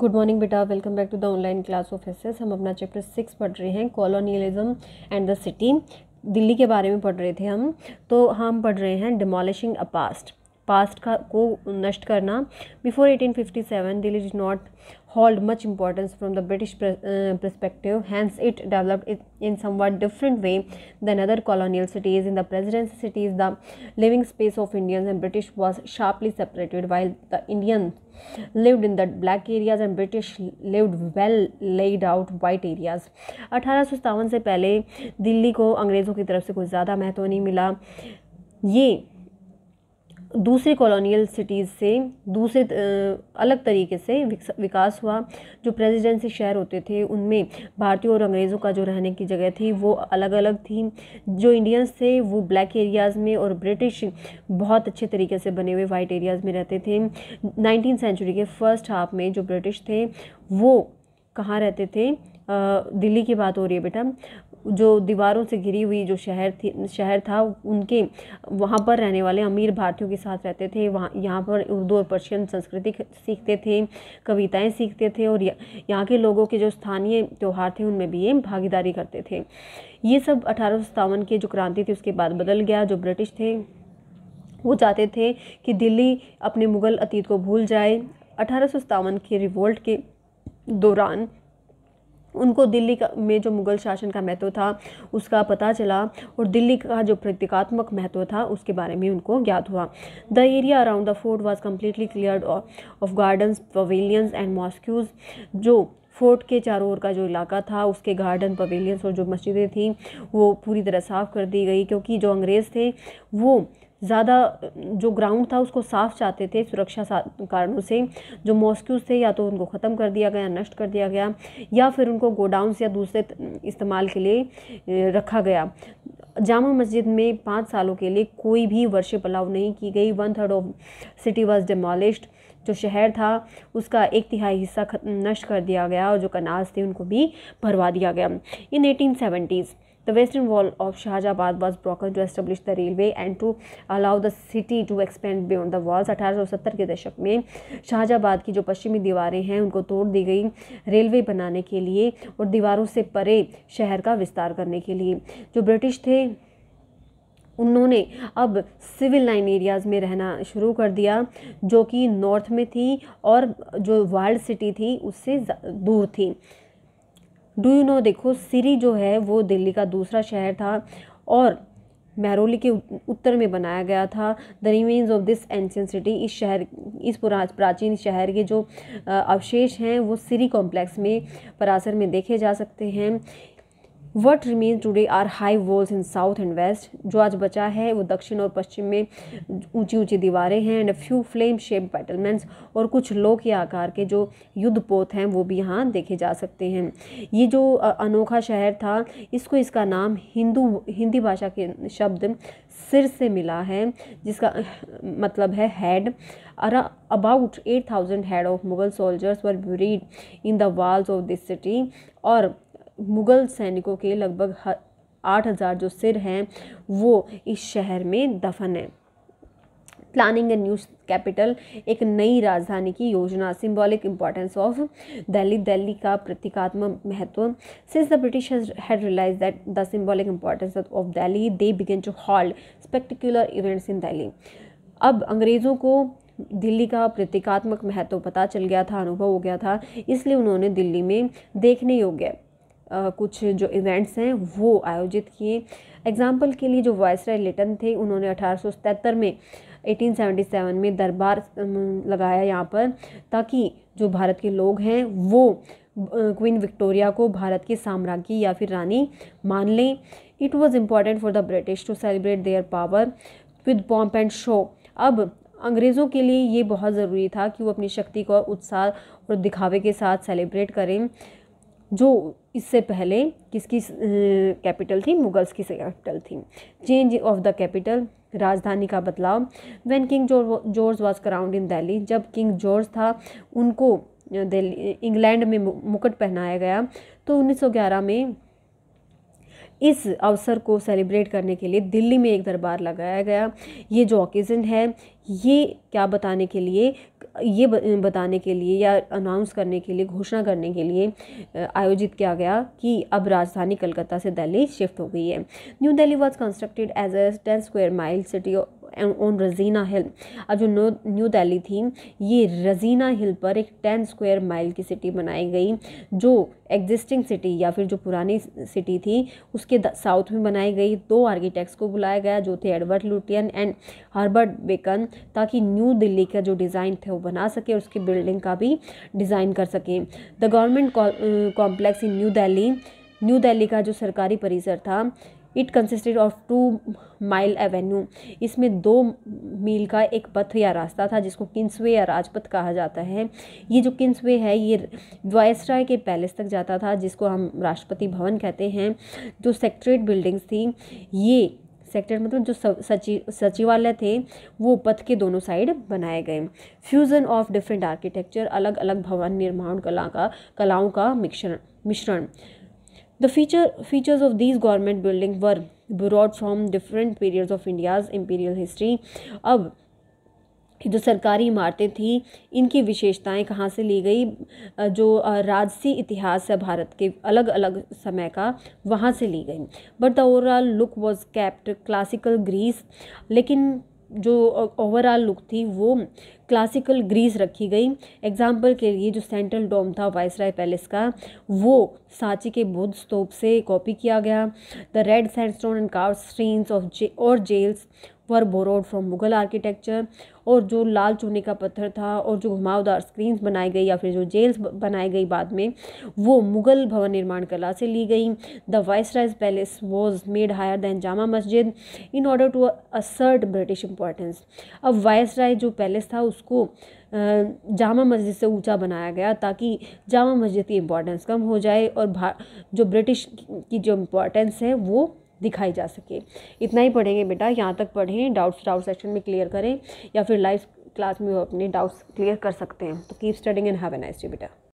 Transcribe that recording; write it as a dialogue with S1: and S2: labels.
S1: Good morning बेटा welcome back to the online class of aces हम अपना chapter six पढ़ रहे हैं colonialism and the city Delhi के बारे में पढ़ रहे थे हम तो हाँ, हम पढ़ रहे हैं डिमोलिशिंग अ पास्ट पास्ट का को नष्ट करना before 1857 fifty seven Delhi is not hold much importance from the British perspective hence it develop in somewhat different way than other colonial cities in the presidency cities the living space of Indian and British was sharply separated while the Indian lived in the black areas and British lived well laid out white areas अठारह सौ सत्तावन से पहले दिल्ली को अंग्रेज़ों की तरफ से कुछ ज़्यादा महत्व नहीं मिला ये दूसरी कॉलोनियल सिटीज़ से दूसरे अलग तरीके से विकास हुआ जो प्रेसिडेंसी शहर होते थे उनमें भारतीयों और अंग्रेज़ों का जो रहने की जगह थी वो अलग अलग थी जो इंडियंस थे वो ब्लैक एरियाज़ में और ब्रिटिश बहुत अच्छे तरीके से बने हुए वाइट एरियाज़ में रहते थे नाइनटीन सेंचुरी के फर्स्ट हाफ में जो ब्रिटिश थे वो कहाँ रहते थे दिल्ली की बात हो रही है बेटा जो दीवारों से घिरी हुई जो शहर थी शहर था उनके वहाँ पर रहने वाले अमीर भारतीयों के साथ रहते थे वहाँ यहाँ पर उर्दू और पर्शियन संस्कृति सीखते थे कविताएं सीखते थे और यहाँ के लोगों के जो स्थानीय त्यौहार थे उनमें भी ये भागीदारी करते थे ये सब अठारह की जो क्रांति थी उसके बाद बदल गया जो ब्रिटिश थे वो चाहते थे कि दिल्ली अपने मुग़ल अतीत को भूल जाए अठारह के रिवोल्ट के दौरान उनको दिल्ली का में जो मुग़ल शासन का महत्व था उसका पता चला और दिल्ली का जो प्रतीकात्मक महत्व था उसके बारे में उनको ज्ञात हुआ the area around the fort was completely clear of gardens pavilions and mosques जो फोर्ट के चारों ओर का जो इलाका था उसके गार्डन पवेलियंस और जो मस्जिदें थीं वो पूरी तरह साफ़ कर दी गई क्योंकि जो अंग्रेज़ थे वो ज़्यादा जो ग्राउंड था उसको साफ चाहते थे सुरक्षा कारणों से जो मॉस्क्यूज़ थे या तो उनको ख़त्म कर दिया गया नष्ट कर दिया गया या फिर उनको गोडाउंस या दूसरे इस्तेमाल के लिए रखा गया जामा मस्जिद में पाँच सालों के लिए कोई भी वर्शिप अलाउ नहीं की गई one third of city was demolished जो शहर था उसका एक तिहाई हिस्सा नष्ट कर दिया गया और जो कनाज थे उनको भी भरवा दिया गया in eighteen seventies The western wall of Shahjahabad was broken to establish the railway and to allow the city to expand beyond the walls. 1870 के दशक में शाहजाबाद की जो पश्चिमी दीवारें हैं उनको तोड़ दी गई रेलवे बनाने के लिए और दीवारों से परे शहर का विस्तार करने के लिए जो ब्रिटिश थे उन्होंने अब सिविल लाइन एरियाज़ में रहना शुरू कर दिया जो कि नॉर्थ में थी और जो वाइल्ड सिटी थी उससे दूर थी डू यू नो देखो सिरी जो है वो दिल्ली का दूसरा शहर था और मेहरोली के उत्तर में बनाया गया था the remains of this ancient city इस शहर इस पुरा प्राचीन शहर के जो अवशेष हैं वो सिरी कॉम्प्लेक्स में परासर में देखे जा सकते हैं what remain today are high walls in south and west जो आज बचा है वो दक्षिण और पश्चिम में ऊंची ऊंची दीवारें हैं and few flame shape battlements और कुछ लो के आकार के जो युद्ध पोत हैं वो भी यहाँ देखे जा सकते हैं ये जो अनोखा शहर था इसको इसका नाम हिंदू हिंदी भाषा के शब्द सिर से मिला है जिसका मतलब है head about eight thousand head of Mughal soldiers were buried in the walls of this city और मुग़ल सैनिकों के लगभग आठ हज़ार जो सिर हैं वो इस शहर में दफन है प्लानिंग ए न्यू कैपिटल एक नई राजधानी की योजना symbolic importance of Delhi Delhi का प्रतीकात्मक महत्व since the British had realise that the symbolic importance of Delhi they began to hold spectacular events in Delhi अब अंग्रेज़ों को दिल्ली का प्रतीकात्मक महत्व पता चल गया था अनुभव हो गया था इसलिए उन्होंने दिल्ली में देखने योग्य आ, कुछ जो इवेंट्स हैं वो आयोजित किए एग्जाम्पल के लिए जो वायसराय लिटन थे उन्होंने अठारह में 1877 में दरबार लगाया यहाँ पर ताकि जो भारत के लोग हैं वो क्वीन विक्टोरिया को भारत के साम्राज्ञी या फिर रानी मान लें it was important for the British to celebrate their power with pomp and show अब अंग्रेज़ों के लिए ये बहुत ज़रूरी था कि वो अपनी शक्ति को उत्साह और दिखावे के साथ सेलिब्रेट करें जो इससे पहले किसकी कैपिटल थी मुगल्स की कैपिटल थी चेंज ऑफ द कैपिटल राजधानी का बदलाव when King George was crowned in Delhi जब किंग जॉर्ज था उनको दिल्ली इंग्लैंड में मुकुट पहनाया गया तो 1911 में इस अवसर को सेलिब्रेट करने के लिए दिल्ली में एक दरबार लगाया गया ये जो ओकेज़न है ये क्या बताने के लिए ये बताने के लिए या अनाउंस करने के लिए घोषणा करने के लिए आयोजित किया गया कि अब राजधानी कलकत्ता से दिल्ली शिफ्ट हो गई है new Delhi was constructed as a ten square mile city on Raisina hill अब जो न्यू दिल्ली थी ये रजीना हिल पर एक टेन स्क्वायर माइल की सिटी बनाई गई जो एग्जिस्टिंग सिटी या फिर जो पुरानी सिटी थी उसके साउथ में बनाई गई दो आर्किटेक्ट्स को बुलाया गया जो थे Edward Lutyens and Herbert Baker ताकि न्यू दिल्ली का जो डिज़ाइन थे वो बना सके उसकी बिल्डिंग का भी डिज़ाइन कर सकें the government complex in new Delhi new Delhi का जो सरकारी परिसर था it consisted of two mile avenue इसमें दो मील का एक पथ या रास्ता था जिसको वे या राजपथ कहा जाता है ये जो वे है ये वायसराय के पैलेस तक जाता था जिसको हम राष्ट्रपति भवन कहते हैं जो सेक्ट्रेट बिल्डिंग्स थी ये सेक्टर मतलब जो सचिव सचिवालय थे वो पथ के दोनों साइड बनाए गए फ्यूज़न ऑफ डिफरेंट आर्किटेक्चर अलग अलग भवन निर्माण कला का कलाओं का मिश्रण मिश्रण The feature, features of these government building were brought from different periods of India's imperial history. ab जो सरकारी इमारतें थी इनकी विशेषताएं कहाँ से ली गई जो राजसी इतिहास है भारत के अलग अलग समय का वहाँ से ली गई but the overall look was kept classical Greece लेकिन जो ओवरऑल लुक थी वो क्लासिकल ग्रीस रखी गई एग्जाम्पल के लिए जो सेंट्रल डोम था राय पैलेस का वो सांची के बुद्ध स्तूप से कॉपी किया गया the red sandstone and carved screens of जे और जेल्स were borrowed from Mughal architecture और जो लाल चूने का पत्थर था और जो घुमावदार स्क्रीन्स बनाई गई या फिर जो जेल्स बनाई गई बाद में वो मुगल भवन निर्माण कला से ली गई the viceroy's palace was made higher than Jama Masjid in order to assert British importance अब वाइस राय जो पैलेस था उसको जामा मस्जिद से ऊंचा बनाया गया ताकि जामा मस्जिद की इम्पोर्टेंस कम हो जाए और जो ब्रिटिश की जो इम्पोर्टेंस है वो दिखाई जा सके इतना ही पढ़ेंगे बेटा यहाँ तक पढ़ें डाउट्स डाउट सेक्शन में क्लियर करें या फिर लाइव क्लास में वो अपने डाउट्स क्लियर कर सकते हैं तो keep studying and have a nice day बेटा